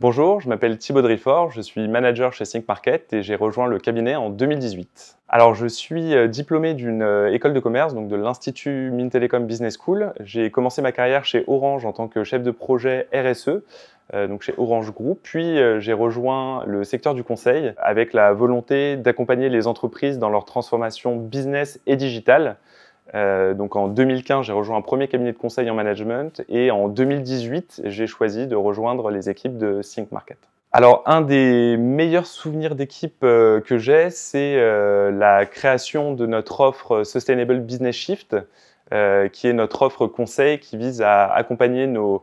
Bonjour, je m'appelle Thibaut Drifort, je suis manager chez Think Market et j'ai rejoint le cabinet en 2018. Alors je suis euh, diplômé d'une euh, école de commerce, donc de l'Institut Mintelecom Business School. J'ai commencé ma carrière chez Orange en tant que chef de projet RSE, euh, donc chez Orange Group, puis j'ai rejoint le secteur du conseil avec la volonté d'accompagner les entreprises dans leur transformation business et digitale. Euh, donc en 2015, j'ai rejoint un premier cabinet de conseil en management et en 2018, j'ai choisi de rejoindre les équipes de Sync Market. Alors, un des meilleurs souvenirs d'équipe euh, que j'ai, c'est euh, la création de notre offre Sustainable Business Shift, qui est notre offre conseil qui vise à accompagner nos,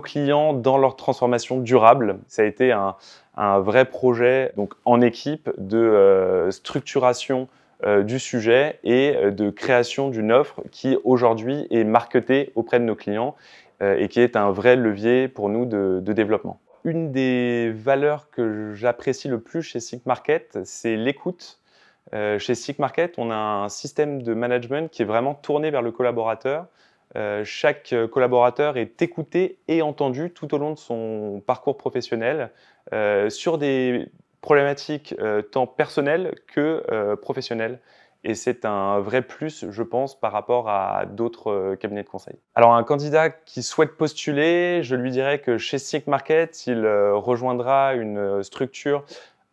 clients dans leur transformation durable. Ça a été un, un vrai projet donc, en équipe de structuration euh, du sujet et euh, de création d'une offre qui aujourd'hui est marketée auprès de nos clients euh, et qui est un vrai levier pour nous de, développement. Une des valeurs que j'apprécie le plus chez Sick Market, c'est l'écoute. chez Sick Market, on a un système de management qui est vraiment tourné vers le collaborateur. chaque collaborateur est écouté et entendu tout au long de son parcours professionnel sur des problématiques euh, tant personnelle que euh, professionnelle, Et c'est un vrai plus, je pense, par rapport à d'autres euh, cabinets de conseil. Alors, un candidat qui souhaite postuler, je lui dirais que chez SIG Market, il rejoindra une structure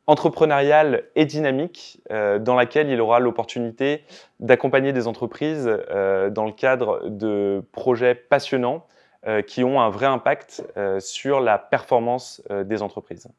entrepreneuriale et dynamique dans laquelle il aura l'opportunité d'accompagner des entreprises dans le cadre de projets passionnants qui ont un vrai impact sur la performance des entreprises.